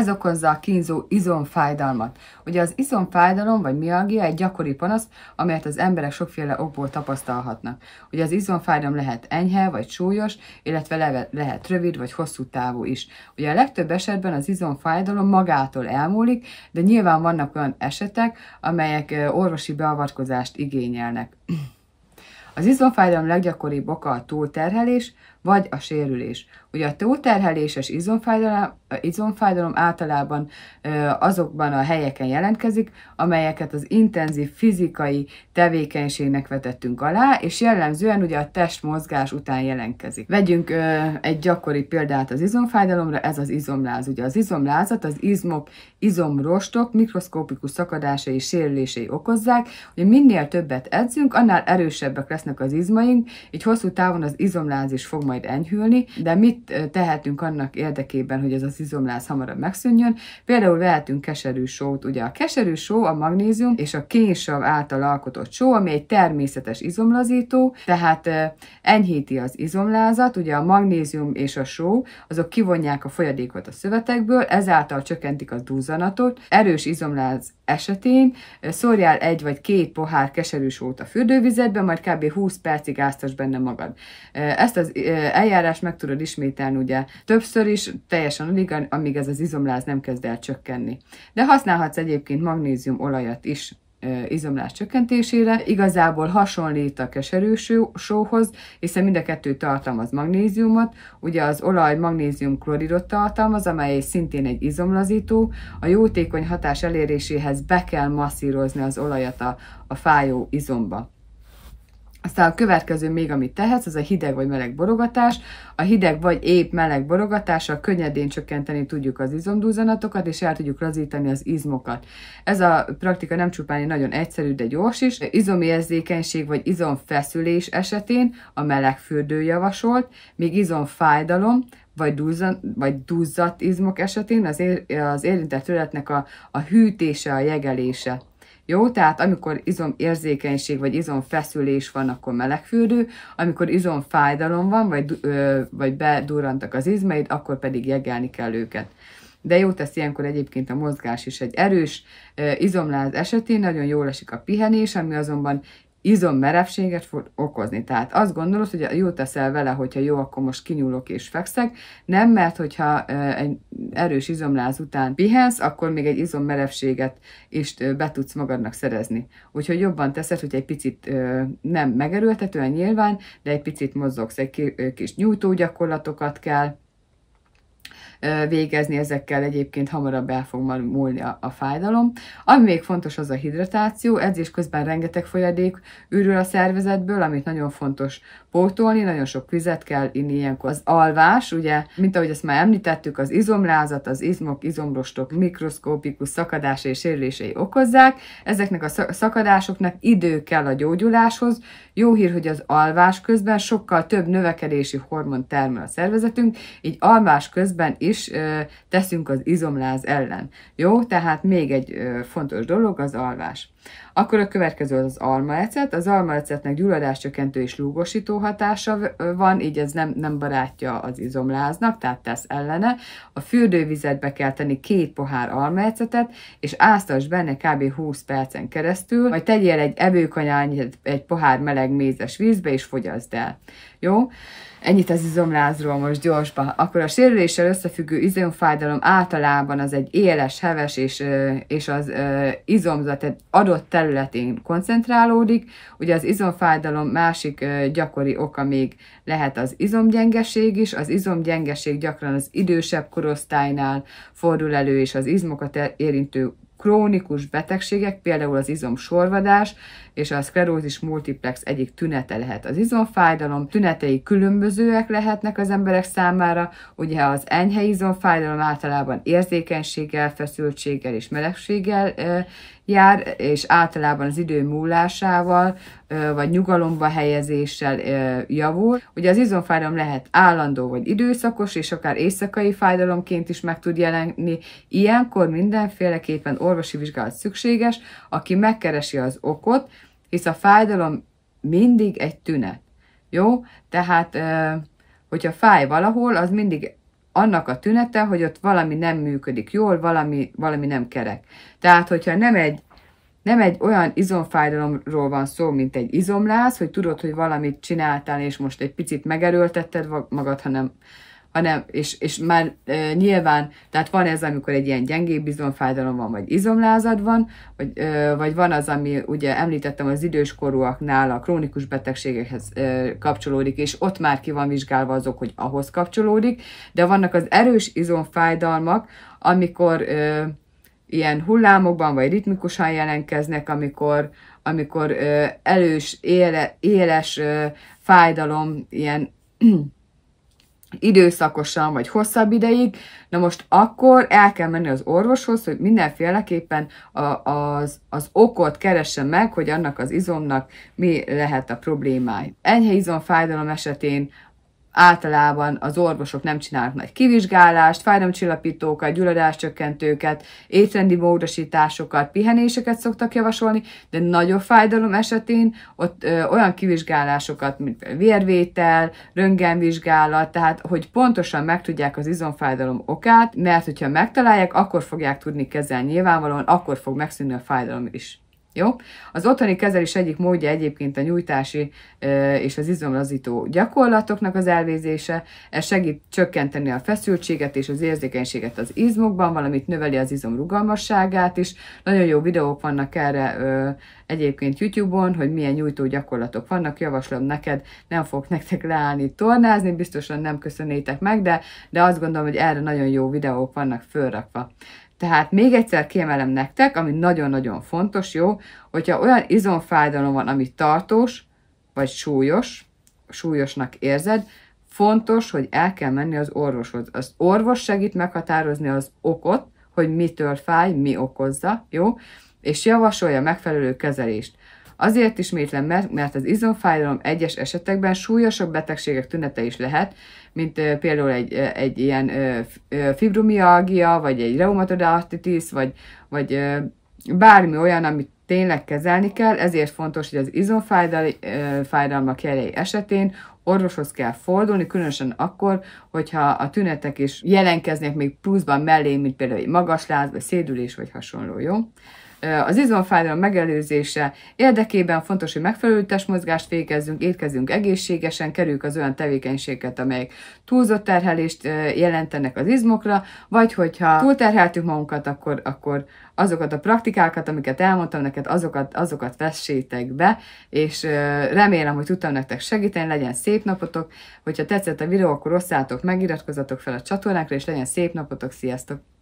Ez okozza a kínzó izomfájdalmat. Ugye az izomfájdalom vagy mialgia egy gyakori panasz, amelyet az emberek sokféle okból tapasztalhatnak. Ugye az izomfájdalom lehet enyhe vagy súlyos, illetve le- lehet rövid vagy hosszú távú is. Ugye a legtöbb esetben az izomfájdalom magától elmúlik, de nyilván vannak olyan esetek, amelyek orvosi beavatkozást igényelnek. Az izomfájdalom leggyakoribb oka a túlterhelés, vagy a sérülés. Ugye a és izomfájdalom, izomfájdalom általában azokban a helyeken jelentkezik, amelyeket az intenzív fizikai tevékenységnek vetettünk alá, és jellemzően ugye a testmozgás után jelentkezik. Vegyünk egy gyakori példát az izomfájdalomra, ez az izomláz. Ugye az izomlázat az izmok, izomrostok mikroszkópikus szakadásai, sérülései okozzák, hogy minél többet edzünk, annál erősebbek lesznek az izmaink, így hosszú távon az izomláz is fog majd enyhülni, de mit tehetünk annak érdekében, hogy ez az izomláz hamarabb megszűnjön? Például vehetünk keserű sót. Ugye a keserű só a magnézium és a kénsav által alkotott só, ami egy természetes izomlazító, tehát enyhíti az izomlázat, ugye a magnézium és a só, azok kivonják a folyadékot a szövetekből, ezáltal csökkentik a duzzanatot, erős izomláz esetén szórjál egy vagy két pohár keserű sót a fürdővizetbe, majd kb. 20 percig áztas benne magad. Ezt az eljárás meg tudod ismételni ugye többször is, teljesen addig, amíg ez az izomláz nem kezd el csökkenni. De használhatsz egyébként magnézium olajat is izomlás csökkentésére. Igazából hasonlít a keserű sóhoz, hiszen mind a kettő tartalmaz magnéziumot. Ugye az olaj magnézium kloridot tartalmaz, amely szintén egy izomlazító. A jótékony hatás eléréséhez be kell masszírozni az olajat a, a fájó izomba. Aztán a következő még, amit tehetsz, az a hideg vagy meleg borogatás. A hideg vagy épp meleg borogatással könnyedén csökkenteni tudjuk az izomduzzanatokat, és el tudjuk lazítani az izmokat. Ez a praktika nem csupán nagyon egyszerű, de gyors is. Izomérzékenység vagy izomfeszülés esetén a melegfürdő javasolt, még izomfájdalom, vagy, duzzan, vagy duzzadt izmok esetén az, ér, az érintett területnek a, a hűtése, a jegelése. Jó, tehát amikor izomérzékenység vagy izomfeszülés van, akkor melegfürdő, amikor izomfájdalom van, vagy, ö, vagy bedurrantak az izmaid, akkor pedig jegelni kell őket. De jó tesz ilyenkor egyébként a mozgás is egy erős izomláz esetén, nagyon jól esik a pihenés, ami azonban merevséget fog okozni. Tehát azt gondolod, hogy jó teszel vele, hogyha jó, akkor most kinyúlok és fekszek. Nem, mert hogyha egy erős izomláz után pihensz, akkor még egy izom merevséget is be tudsz magadnak szerezni. Úgyhogy jobban teszed, hogy egy picit nem megerőltetően nyilván, de egy picit mozogsz, egy kis nyújtógyakorlatokat kell, végezni, ezekkel egyébként hamarabb el fog múlni a, a fájdalom. Ami még fontos, az a hidratáció, edzés közben rengeteg folyadék ürül a szervezetből, amit nagyon fontos pótolni, nagyon sok vizet kell inni ilyenkor. Az alvás, ugye, mint ahogy ezt már említettük, az izomlázat, az izmok, izomrostok mikroszkópikus szakadás és sérülései okozzák. Ezeknek a szakadásoknak idő kell a gyógyuláshoz. Jó hír, hogy az alvás közben sokkal több növekedési hormon termel a szervezetünk, így alvás közben is teszünk az izomláz ellen. Jó, tehát még egy fontos dolog az alvás. Akkor a következő az, az almaecet. Az almaecetnek gyulladáscsökkentő és lúgosító hatása van, így ez nem, nem barátja az izomláznak, tehát tesz ellene. A fürdővizetbe kell tenni két pohár almaecetet, és áztass benne kb. 20 percen keresztül, majd tegyél egy evőkanyányit egy pohár meleg mézes vízbe, és fogyaszd el. Jó? Ennyit az izomlázról most gyorsban. Akkor a sérüléssel összefüggő izomfájdalom általában az egy éles, heves és, és az izomzat egy adott területén koncentrálódik. Ugye az izomfájdalom másik gyakori oka még lehet az izomgyengeség is. Az izomgyengeség gyakran az idősebb korosztálynál fordul elő, és az izmokat érintő krónikus betegségek, például az izom sorvadás és a szklerózis multiplex egyik tünete lehet az izomfájdalom. Tünetei különbözőek lehetnek az emberek számára, ugye az enyhe izomfájdalom általában érzékenységgel, feszültséggel és melegséggel jár, és általában az idő múlásával, vagy nyugalomba helyezéssel javul. Ugye az izomfájdalom lehet állandó vagy időszakos, és akár éjszakai fájdalomként is meg tud jelenni. Ilyenkor mindenféleképpen orvosi vizsgálat szükséges, aki megkeresi az okot, hisz a fájdalom mindig egy tünet. Jó? Tehát, hogyha fáj valahol, az mindig annak a tünete, hogy ott valami nem működik jól, valami, valami nem kerek. Tehát, hogyha nem egy, nem egy olyan izomfájdalomról van szó, mint egy izomláz, hogy tudod, hogy valamit csináltál, és most egy picit megerőltetted magad, hanem hanem, és, és már e, nyilván, tehát van ez, amikor egy ilyen gyengébb izomfájdalom van, vagy izomlázad van, vagy, e, vagy van az, ami ugye említettem az időskorúaknál a krónikus betegségekhez e, kapcsolódik, és ott már ki van vizsgálva azok, hogy ahhoz kapcsolódik, de vannak az erős izomfájdalmak, amikor e, ilyen hullámokban, vagy ritmikusan jelenkeznek, amikor, amikor e, elős, éle, éles e, fájdalom, ilyen időszakosan, vagy hosszabb ideig, na most akkor el kell menni az orvoshoz, hogy mindenféleképpen a, az, az okot keresse meg, hogy annak az izomnak mi lehet a problémája. Enyhe izomfájdalom esetén általában az orvosok nem csinálnak nagy kivizsgálást, fájdalomcsillapítókat, gyulladáscsökkentőket, étrendi módosításokat, pihenéseket szoktak javasolni, de nagyobb fájdalom esetén ott ö, olyan kivizsgálásokat, mint vérvétel, röntgenvizsgálat, tehát hogy pontosan megtudják az izomfájdalom okát, mert hogyha megtalálják, akkor fogják tudni kezelni nyilvánvalóan, akkor fog megszűnni a fájdalom is. Jó? Az otthoni kezelés egyik módja egyébként a nyújtási e, és az izomlazító gyakorlatoknak az elvézése. Ez segít csökkenteni a feszültséget és az érzékenységet az izmokban, valamint növeli az izom rugalmasságát is. Nagyon jó videók vannak erre e, egyébként YouTube-on, hogy milyen nyújtó gyakorlatok vannak. Javaslom neked, nem fogok nektek leállni tornázni, biztosan nem köszönétek meg, de, de azt gondolom, hogy erre nagyon jó videók vannak fölrakva. Tehát még egyszer kiemelem nektek, ami nagyon-nagyon fontos, jó, hogyha olyan izomfájdalom van, ami tartós, vagy súlyos, súlyosnak érzed, fontos, hogy el kell menni az orvoshoz. Az orvos segít meghatározni az okot, hogy mitől fáj, mi okozza, jó, és javasolja megfelelő kezelést. Azért ismétlem, mert, mert az izomfájdalom egyes esetekben súlyosabb betegségek tünete is lehet, mint például egy, egy ilyen fibromialgia, vagy egy reumatodartitis, vagy, vagy bármi olyan, amit tényleg kezelni kell, ezért fontos, hogy az izomfájdalmak jelei esetén orvoshoz kell fordulni, különösen akkor, hogyha a tünetek is jelenkeznek még pluszban mellé, mint például egy magas láz, vagy szédülés, vagy hasonló, jó? Az izomfájdalom megelőzése érdekében fontos, hogy megfelelő testmozgást végezzünk, étkezünk egészségesen, kerüljük az olyan tevékenységeket, amelyek túlzott terhelést jelentenek az izmokra, vagy hogyha túlterheltük magunkat, akkor, akkor azokat a praktikákat, amiket elmondtam neked, azokat, azokat vessétek be, és remélem, hogy tudtam nektek segíteni, legyen szép napotok, hogyha tetszett a videó, akkor osszátok, meg, iratkozzatok fel a csatornákra, és legyen szép napotok, sziasztok!